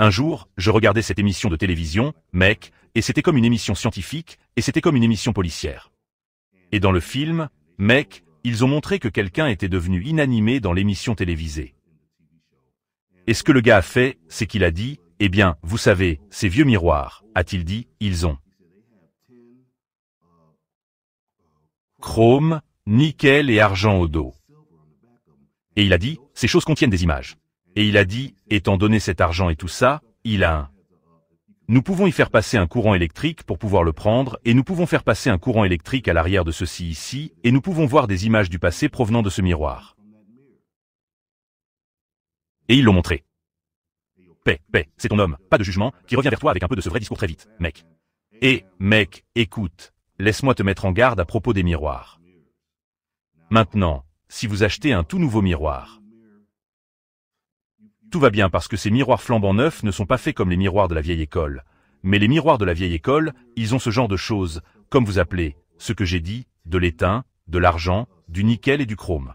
Un jour, je regardais cette émission de télévision, mec, et c'était comme une émission scientifique, et c'était comme une émission policière. Et dans le film, mec, ils ont montré que quelqu'un était devenu inanimé dans l'émission télévisée. Et ce que le gars a fait, c'est qu'il a dit, eh bien, vous savez, ces vieux miroirs, a-t-il dit, ils ont chrome, nickel et argent au dos. Et il a dit, ces choses contiennent des images. Et il a dit, étant donné cet argent et tout ça, il a un. Nous pouvons y faire passer un courant électrique pour pouvoir le prendre, et nous pouvons faire passer un courant électrique à l'arrière de ceci ici, et nous pouvons voir des images du passé provenant de ce miroir. Et ils l'ont montré. Paix, paix, c'est ton homme, pas de jugement, qui revient vers toi avec un peu de ce vrai discours très vite, mec. Et, mec, écoute, laisse-moi te mettre en garde à propos des miroirs. Maintenant, si vous achetez un tout nouveau miroir, tout va bien parce que ces miroirs flambants neufs ne sont pas faits comme les miroirs de la vieille école. Mais les miroirs de la vieille école, ils ont ce genre de choses, comme vous appelez, ce que j'ai dit, de l'étain, de l'argent, du nickel et du chrome.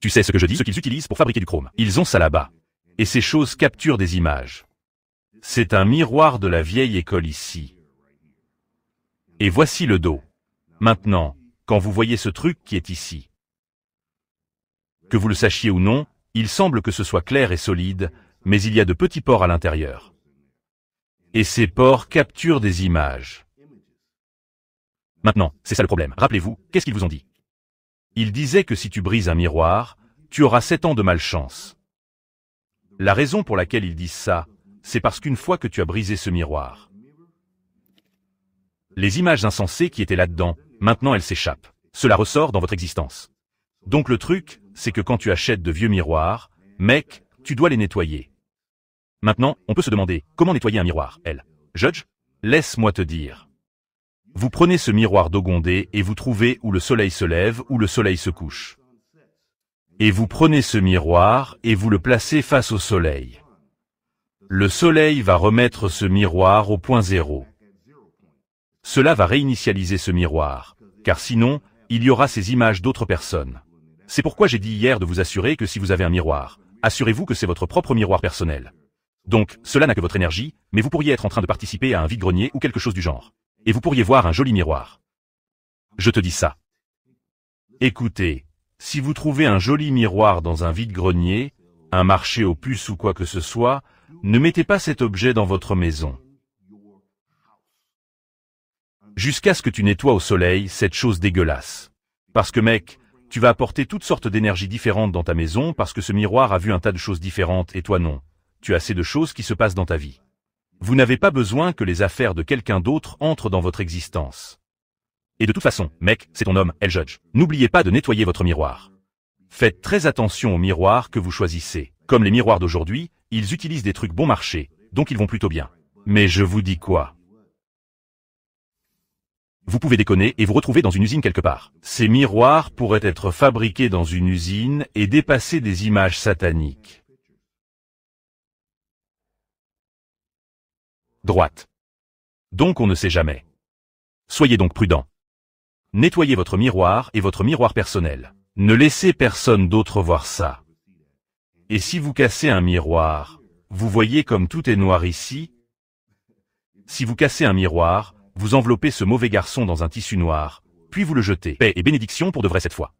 Tu sais ce que je dis, ce qu'ils utilisent pour fabriquer du chrome. Ils ont ça là-bas. Et ces choses capturent des images. C'est un miroir de la vieille école ici. Et voici le dos. Maintenant, quand vous voyez ce truc qui est ici, que vous le sachiez ou non, il semble que ce soit clair et solide, mais il y a de petits pores à l'intérieur. Et ces pores capturent des images. Maintenant, c'est ça le problème. Rappelez-vous, qu'est-ce qu'ils vous ont dit Ils disaient que si tu brises un miroir, tu auras sept ans de malchance. La raison pour laquelle ils disent ça, c'est parce qu'une fois que tu as brisé ce miroir, les images insensées qui étaient là-dedans, maintenant elles s'échappent. Cela ressort dans votre existence. Donc le truc, c'est que quand tu achètes de vieux miroirs, mec, tu dois les nettoyer. Maintenant, on peut se demander, comment nettoyer un miroir, elle Judge Laisse-moi te dire. Vous prenez ce miroir d'Ogondé et vous trouvez où le soleil se lève, où le soleil se couche. Et vous prenez ce miroir et vous le placez face au soleil. Le soleil va remettre ce miroir au point zéro. Cela va réinitialiser ce miroir, car sinon, il y aura ces images d'autres personnes. C'est pourquoi j'ai dit hier de vous assurer que si vous avez un miroir, assurez-vous que c'est votre propre miroir personnel. Donc, cela n'a que votre énergie, mais vous pourriez être en train de participer à un vide-grenier ou quelque chose du genre. Et vous pourriez voir un joli miroir. Je te dis ça. Écoutez, si vous trouvez un joli miroir dans un vide-grenier, un marché aux puces ou quoi que ce soit, ne mettez pas cet objet dans votre maison. Jusqu'à ce que tu nettoies au soleil cette chose dégueulasse. Parce que mec, tu vas apporter toutes sortes d'énergies différentes dans ta maison parce que ce miroir a vu un tas de choses différentes et toi non. Tu as assez de choses qui se passent dans ta vie. Vous n'avez pas besoin que les affaires de quelqu'un d'autre entrent dans votre existence. Et de toute façon, mec, c'est ton homme, elle judge. N'oubliez pas de nettoyer votre miroir. Faites très attention aux miroirs que vous choisissez. Comme les miroirs d'aujourd'hui, ils utilisent des trucs bon marché, donc ils vont plutôt bien. Mais je vous dis quoi vous pouvez déconner et vous retrouver dans une usine quelque part. Ces miroirs pourraient être fabriqués dans une usine et dépasser des images sataniques. Droite. Donc on ne sait jamais. Soyez donc prudent. Nettoyez votre miroir et votre miroir personnel. Ne laissez personne d'autre voir ça. Et si vous cassez un miroir, vous voyez comme tout est noir ici Si vous cassez un miroir, vous enveloppez ce mauvais garçon dans un tissu noir, puis vous le jetez. Paix et bénédiction pour de vrai cette fois.